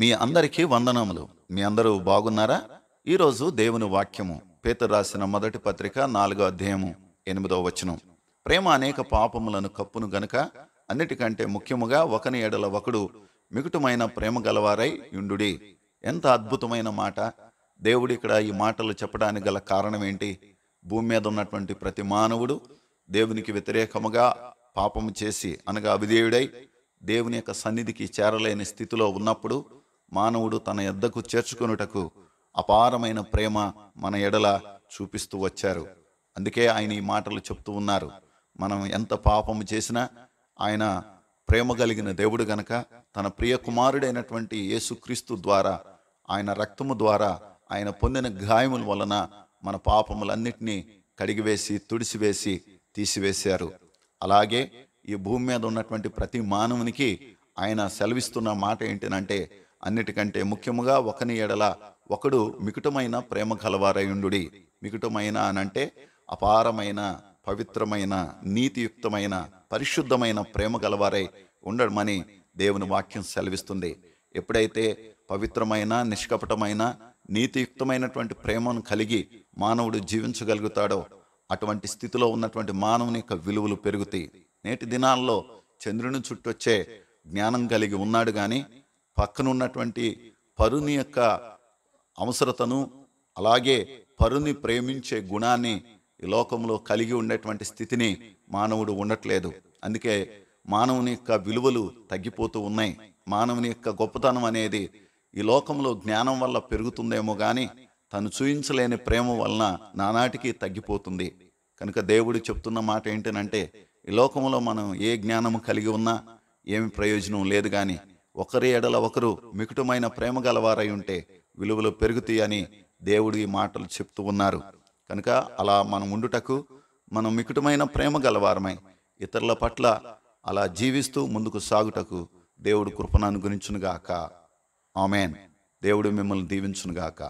మీ అందరికీ వందనములు మీ అందరూ బాగున్నారా ఈరోజు దేవుని వాక్యము పేతరు రాసిన మొదటి పత్రిక నాలుగో అధ్యాయము ఎనిమిదో వచనం ప్రేమ అనేక పాపములను కప్పును గనుక అన్నిటికంటే ముఖ్యముగా ఒకని ఎడల ఒకడు మికుటమైన ప్రేమ గలవారై యుండుడి ఎంత అద్భుతమైన మాట దేవుడు ఇక్కడ ఈ మాటలు చెప్పడానికి గల కారణం ఏంటి భూమి మీద ఉన్నటువంటి ప్రతి మానవుడు దేవునికి వ్యతిరేకముగా పాపము చేసి అనగా అవిధేయుడై దేవుని యొక్క సన్నిధికి చేరలేని స్థితిలో ఉన్నప్పుడు మానవుడు తన ఎద్దకు చేర్చుకొనుటకు అపారమైన ప్రేమ మన ఎడల చూపిస్తూ వచ్చారు అందుకే ఆయన ఈ మాటలు చెప్తూ ఉన్నారు మనం ఎంత పాపము చేసినా ఆయన ప్రేమ కలిగిన దేవుడు గనక తన ప్రియ కుమారుడైనటువంటి యేసుక్రీస్తు ద్వారా ఆయన రక్తము ద్వారా ఆయన పొందిన గాయముల వలన మన పాపములన్నిటినీ కడిగివేసి తుడిసివేసి తీసివేశారు అలాగే ఈ భూమి మీద ఉన్నటువంటి ప్రతి మానవునికి ఆయన సెలవిస్తున్న మాట ఏంటనంటే అన్నిటికంటే ముఖ్యముగా ఒకని ఎడల ఒకడు మికుటమైన ప్రేమ కలవారయుండుడి మికుటమైన అనంటే అపారమైన పవిత్రమైన నీతియుక్తమైన పరిశుద్ధమైన ప్రేమ గలవారై ఉండడమని దేవుని వాక్యం సెలవిస్తుంది ఎప్పుడైతే పవిత్రమైన నిష్కపటమైన నీతియుక్తమైనటువంటి ప్రేమను కలిగి మానవుడు జీవించగలుగుతాడో అటువంటి స్థితిలో ఉన్నటువంటి మానవుని యొక్క విలువలు పెరుగుతాయి నేటి దినాల్లో చంద్రుని చుట్టొచ్చే జ్ఞానం కలిగి ఉన్నాడు కానీ పక్కనున్నటువంటి పరుని యొక్క అవసరతను అలాగే పరుని ప్రేమించే గుణాన్ని ఈ లోకంలో కలిగి ఉండేటువంటి స్థితిని మానవుడు ఉండట్లేదు అందుకే మానవుని యొక్క విలువలు తగ్గిపోతూ ఉన్నాయి మానవుని యొక్క గొప్పతనం అనేది ఈ లోకంలో జ్ఞానం వల్ల పెరుగుతుందేమో కానీ తను చూయించలేని ప్రేమ వలన నానాటికి తగ్గిపోతుంది కనుక దేవుడు చెప్తున్న మాట ఏంటనంటే ఈ లోకంలో మనం ఏ జ్ఞానము కలిగి ఉన్నా ఏమి ప్రయోజనం లేదు కానీ ఒకరి ఎడల ఒకరు మికుటమైన ప్రేమ గలవారై ఉంటే విలువలు పెరుగుతాయని దేవుడు ఈ మాటలు చెప్తూ ఉన్నారు కనుక అలా మనం ఉండుటకు మనం మికుటమైన ప్రేమ గలవారమై ఇతరుల పట్ల అలా జీవిస్తూ ముందుకు సాగుటకు దేవుడు కృపణను గురించునుగాక ఆమెన్ దేవుడు మిమ్మల్ని దీవించునుగాక